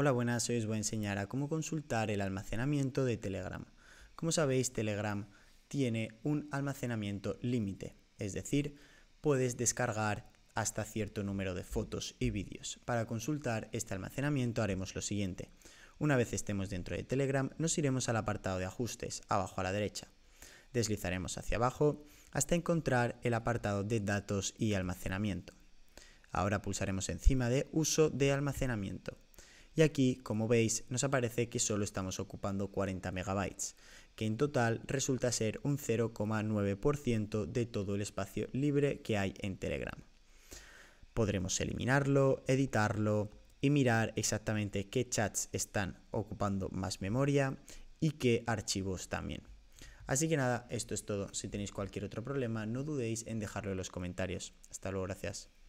Hola buenas, hoy os voy a enseñar a cómo consultar el almacenamiento de Telegram. Como sabéis, Telegram tiene un almacenamiento límite, es decir, puedes descargar hasta cierto número de fotos y vídeos. Para consultar este almacenamiento haremos lo siguiente. Una vez estemos dentro de Telegram, nos iremos al apartado de ajustes, abajo a la derecha. Deslizaremos hacia abajo hasta encontrar el apartado de datos y almacenamiento. Ahora pulsaremos encima de uso de almacenamiento y aquí, como veis, nos aparece que solo estamos ocupando 40 megabytes, que en total resulta ser un 0,9% de todo el espacio libre que hay en Telegram. Podremos eliminarlo, editarlo y mirar exactamente qué chats están ocupando más memoria y qué archivos también. Así que nada, esto es todo. Si tenéis cualquier otro problema, no dudéis en dejarlo en los comentarios. Hasta luego, gracias.